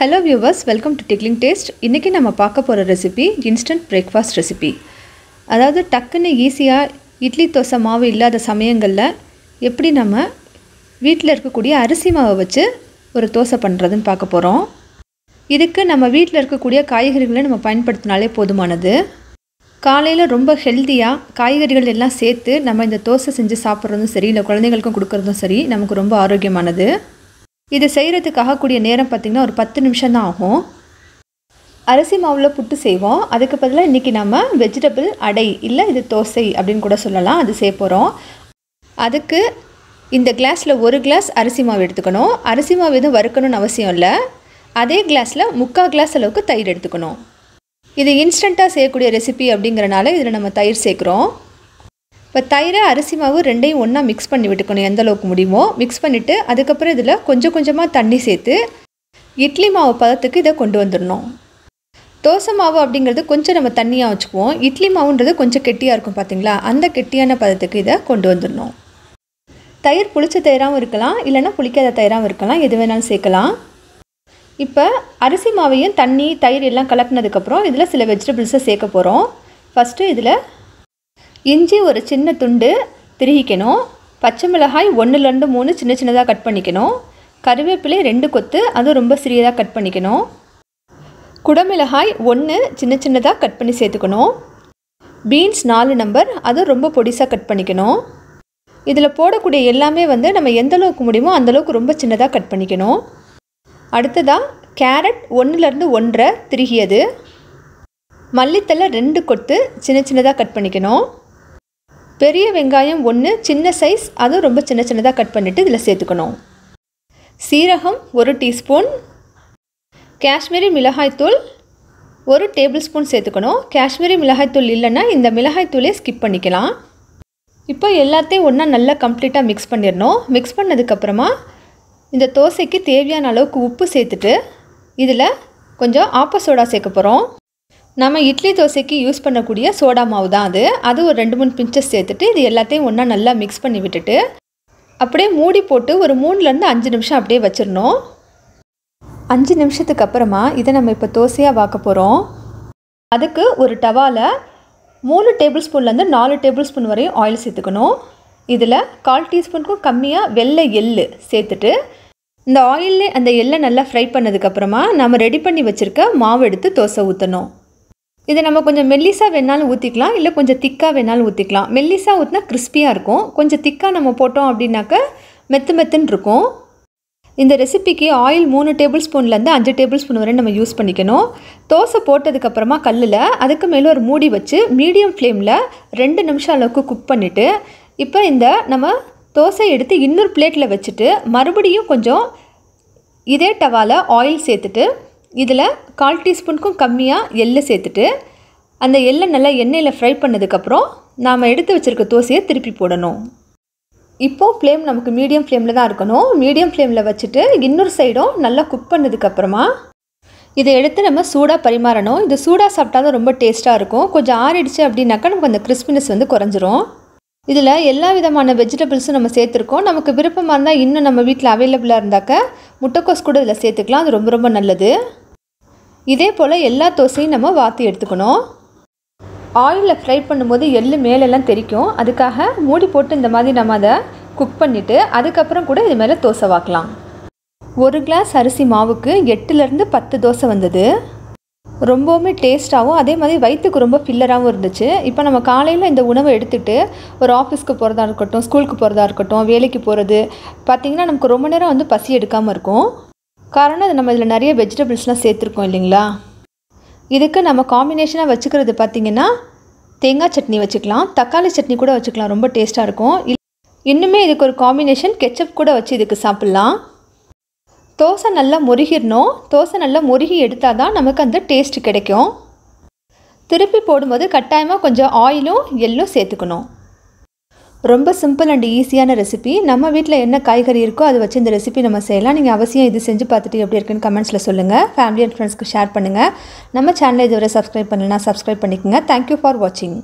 hello viewers welcome to tickling taste இன்றைக்கி நம்ம பார்க்க போகிற ரெசிபி இன்ஸ்டன்ட் பிரேக்ஃபாஸ்ட் ரெசிபி அதாவது டக்குன்னு ஈஸியாக இட்லி தோசை மாவு இல்லாத சமயங்களில் எப்படி நம்ம வீட்டில் இருக்கக்கூடிய அரிசி மாவை வச்சு ஒரு தோசை பண்ணுறதுன்னு பார்க்க போகிறோம் இதுக்கு நம்ம வீட்டில் இருக்கக்கூடிய காய்கறிகளை நம்ம பயன்படுத்தினாலே போதுமானது காலையில் ரொம்ப ஹெல்த்தியாக காய்கறிகள் எல்லாம் சேர்த்து நம்ம இந்த தோசை செஞ்சு சாப்பிட்றதும் சரி இல்லை குழந்தைங்களுக்கும் கொடுக்குறதும் சரி நமக்கு ரொம்ப ஆரோக்கியமானது இது செய்கிறதுக்கு ஆகக்கூடிய நேரம் பார்த்திங்கன்னா ஒரு பத்து நிமிஷம் தான் ஆகும் அரிசி மாவில் புட்டு செய்வோம் அதுக்கு பதிலாக இன்றைக்கி நம்ம வெஜிடபிள் அடை இல்லை இது தோசை அப்படின்னு கூட சொல்லலாம் அது செய்ய போகிறோம் அதுக்கு இந்த கிளாஸில் ஒரு கிளாஸ் அரிசி மாவு எடுத்துக்கணும் அரிசி மாவு எதுவும் வறுக்கணும்னு அவசியம் இல்லை அதே கிளாஸில் முக்கால் கிளாஸ் அளவுக்கு தயிர் எடுத்துக்கணும் இது இன்ஸ்டண்ட்டாக செய்யக்கூடிய ரெசிபி அப்படிங்கிறனால இதில் நம்ம தயிர் சேர்க்குறோம் இப்போ தயிர் அரிசி மாவு ரெண்டையும் ஒன்றா மிக்ஸ் பண்ணி விட்டுக்கணும் எந்த அளவுக்கு முடியுமோ மிக்ஸ் பண்ணிவிட்டு அதுக்கப்புறம் இதில் கொஞ்சம் கொஞ்சமாக தண்ணி சேர்த்து இட்லி மாவு பதத்துக்கு இதை கொண்டு வந்துடணும் தோசை மாவு அப்படிங்கிறது கொஞ்சம் நம்ம தண்ணியாக வச்சுக்குவோம் இட்லி மாவுன்றது கொஞ்சம் கெட்டியாக இருக்கும் பார்த்தீங்களா அந்த கெட்டியான பதத்துக்கு இதை கொண்டு வந்துடணும் தயிர் புளிச்ச தயிராகவும் இருக்கலாம் இல்லைனா புளிக்காத தயிராகவும் இருக்கலாம் எது வேணாலும் சேர்க்கலாம் இப்போ அரிசி மாவையும் தண்ணி தயிர் எல்லாம் கலக்கினதுக்கப்புறம் இதில் சில வெஜிடபிள்ஸை சேர்க்க போகிறோம் ஃபஸ்ட்டு இதில் இஞ்சி ஒரு சின்ன துண்டு திருகிக்கணும் பச்சை மிளகாய் ஒன்றுலேருந்து மூணு சின்ன சின்னதாக கட் பண்ணிக்கணும் கருவேப்பிலை ரெண்டு கொத்து அதுவும் ரொம்ப சிறியதாக கட் பண்ணிக்கணும் குடமிளகாய் ஒன்று சின்ன சின்னதாக கட் பண்ணி சேர்த்துக்கணும் பீன்ஸ் நாலு நம்பர் அதுவும் ரொம்ப பொடிசாக கட் பண்ணிக்கணும் இதில் போடக்கூடிய எல்லாமே வந்து நம்ம எந்த அளவுக்கு முடியுமோ அந்தளவுக்கு ரொம்ப சின்னதாக கட் பண்ணிக்கணும் அடுத்ததாக கேரட் ஒன்றுலேருந்து ஒன்றரை திருகியது மல்லித்தலை ரெண்டு கொத்து சின்ன சின்னதாக கட் பண்ணிக்கணும் பெரிய வெங்காயம் ஒன்று சின்ன சைஸ் அதுவும் ரொம்ப சின்ன சின்னதாக கட் பண்ணிவிட்டு இதில் சேர்த்துக்கணும் சீரகம் ஒரு டீஸ்பூன் காஷ்மீரி மிளகாய்த்தூள் ஒரு டேபிள் ஸ்பூன் சேர்த்துக்கணும் காஷ்மீரி மிளகாய்த்தூள் இல்லைன்னா இந்த மிளகாய்த்தூளே ஸ்கிப் பண்ணிக்கலாம் இப்போ எல்லாத்தையும் ஒன்றா நல்லா கம்ப்ளீட்டாக மிக்ஸ் பண்ணிடணும் மிக்ஸ் பண்ணதுக்கப்புறமா இந்த தோசைக்கு தேவையான அளவுக்கு உப்பு சேர்த்துட்டு இதில் கொஞ்சம் ஆப்ப சோடா சேர்க்க போகிறோம் நம்ம இட்லி தோசைக்கு யூஸ் பண்ணக்கூடிய சோடா மாவு தான் அது அது ஒரு ரெண்டு மூணு பிஞ்சஸ் சேர்த்துட்டு இது எல்லாத்தையும் ஒன்றா நல்லா மிக்ஸ் பண்ணி விட்டுட்டு அப்படியே மூடி போட்டு ஒரு மூணுலேருந்து அஞ்சு நிமிஷம் அப்படியே வச்சிடணும் அஞ்சு நிமிஷத்துக்கு அப்புறமா இதை நம்ம இப்போ தோசையாக பார்க்க போகிறோம் அதுக்கு ஒரு டவாவில் மூணு டேபிள் ஸ்பூன்லேருந்து நாலு டேபிள் ஸ்பூன் வரையும் ஆயில் சேர்த்துக்கணும் இதில் கால் டீஸ்பூனுக்கும் கம்மியாக வெள்ளை எள்ளு சேர்த்துட்டு இந்த ஆயிலே அந்த எள்ளை நல்லா ஃப்ரை பண்ணதுக்கப்புறமா நம்ம ரெடி பண்ணி வச்சுருக்க மாவு எடுத்து தோசை ஊற்றணும் இதை நம்ம கொஞ்சம் மெல்லிஸாக வேணாலும் ஊற்றிக்கலாம் இல்லை கொஞ்சம் திக்காக வேணாலும் ஊற்றிக்கலாம் மெல்லிஸாக ஊற்றினா கிறிஸ்பியாக இருக்கும் கொஞ்சம் திக்காக நம்ம போட்டோம் அப்படின்னாக்க மெத்து மெத்துன்னு இருக்கும் இந்த ரெசிபிக்கு ஆயில் மூணு டேபிள் ஸ்பூன்லேருந்து அஞ்சு டேபிள் ஸ்பூன் வரை நம்ம யூஸ் பண்ணிக்கணும் தோசை போட்டதுக்கப்புறமா கல்லில் அதுக்கு மேலே ஒரு மூடி வச்சு மீடியம் ஃப்ளேமில் ரெண்டு நிமிஷம் அளவுக்கு குக் பண்ணிவிட்டு இப்போ இந்த நம்ம தோசை எடுத்து இன்னொரு பிளேட்டில் வச்சுட்டு மறுபடியும் கொஞ்சம் இதே டவாவில் ஆயில் சேர்த்துட்டு இதில் கால் டீஸ்பூனுக்கும் கம்மியாக எள்ளு சேர்த்துட்டு அந்த எள்ளை நல்லா எண்ணெயில் ஃப்ரை பண்ணதுக்கப்புறம் நாம் எடுத்து வச்சுருக்க தோசையை திருப்பி போடணும் இப்போது ஃப்ளேம் நமக்கு மீடியம் ஃப்ளேமில் தான் இருக்கணும் மீடியம் ஃப்ளேமில் வச்சுட்டு இன்னொரு சைடும் நல்லா குக் பண்ணதுக்கப்புறமா இதை எடுத்து நம்ம சூடாக பரிமாறணும் இது சூடாக சாப்பிட்டா தான் ரொம்ப டேஸ்ட்டாக இருக்கும் கொஞ்சம் ஆறிடுச்சு அப்படின்னாக்கா நமக்கு அந்த கிறிஸ்பினஸ் வந்து குறைஞ்சிரும் இதில் எல்லா விதமான வெஜிடபிள்ஸும் நம்ம சேர்த்துருக்கோம் நமக்கு விருப்பமாக இருந்தால் இன்னும் நம்ம வீட்டில் அவைலபிளாக இருந்தாக்க முட்டைக்கோஸ் கூட இதில் சேர்த்துக்கலாம் அது ரொம்ப ரொம்ப நல்லது இதே போல் எல்லா தோசையும் நம்ம வாத்தி எடுத்துக்கணும் ஆயிலில் ஃப்ரை பண்ணும்போது எள்ளு மேலெல்லாம் தெரிக்கும் அதுக்காக மூடி போட்டு இந்த மாதிரி நம்ம அதை குக் பண்ணிவிட்டு அதுக்கப்புறம் கூட இது மேலே தோசை வாக்கலாம் ஒரு கிளாஸ் அரிசி மாவுக்கு எட்டுலேருந்து பத்து தோசை வந்தது ரொம்பவுமே டேஸ்ட்டாகவும் அதே மாதிரி வயிற்றுக்கு ரொம்ப ஃபில்லராகவும் இருந்துச்சு இப்போ நம்ம காலையில் இந்த உணவை எடுத்துகிட்டு ஒரு ஆஃபீஸ்க்கு போகிறதா இருக்கட்டும் ஸ்கூலுக்கு போகிறதா இருக்கட்டும் வேலைக்கு போகிறது பார்த்திங்கன்னா நமக்கு ரொம்ப நேரம் வந்து பசி எடுக்காமல் இருக்கும் காரணம் அது நம்ம இதில் நிறைய வெஜிடபிள்ஸ்லாம் சேர்த்துருக்கோம் இல்லைங்களா இதுக்கு நம்ம காம்பினேஷனாக வச்சுக்கிறது பார்த்திங்கன்னா தேங்காய் சட்னி வச்சுக்கலாம் தக்காளி சட்னி கூட வச்சுக்கலாம் ரொம்ப டேஸ்ட்டாக இருக்கும் இன்னுமே இதுக்கு ஒரு காம்பினேஷன் கெச்சப் கூட வச்சு இதுக்கு சாப்பிட்லாம் தோசை நல்லா முருகிடணும் தோசை நல்லா முருகி எடுத்தால் தான் நமக்கு அந்த டேஸ்ட் கிடைக்கும் திருப்பி போடும்போது கட்டாயமாக கொஞ்சம் ஆயிலும் எள்ளும் சேர்த்துக்கணும் ரொம்ப சிம்பிள் அண்ட் ஈஸியான ரெசிபி நம்ம வீட்டில் என்ன காய்கறி இருக்கோ அதை வச்சு இந்த ரெசிபி நம்ம செய்யலாம் நீங்கள் அவசியம் இது செஞ்சு பார்த்துட்டு எப்படி இருக்குன்னு கமெண்ட்ஸில் சொல்லுங்கள் ஃபேமிலி அண்ட் ஃப்ரெண்ட்ஸ்க்கு ஷேர் பண்ணுங்கள் நம்ம சேனலை இதுவரை சப்ஸ்கிரைப் பண்ணலாம் சப்ஸ்கிரைப் பண்ணிக்கோங்க தேங்க்யூ ஃபார் வாட்சிங்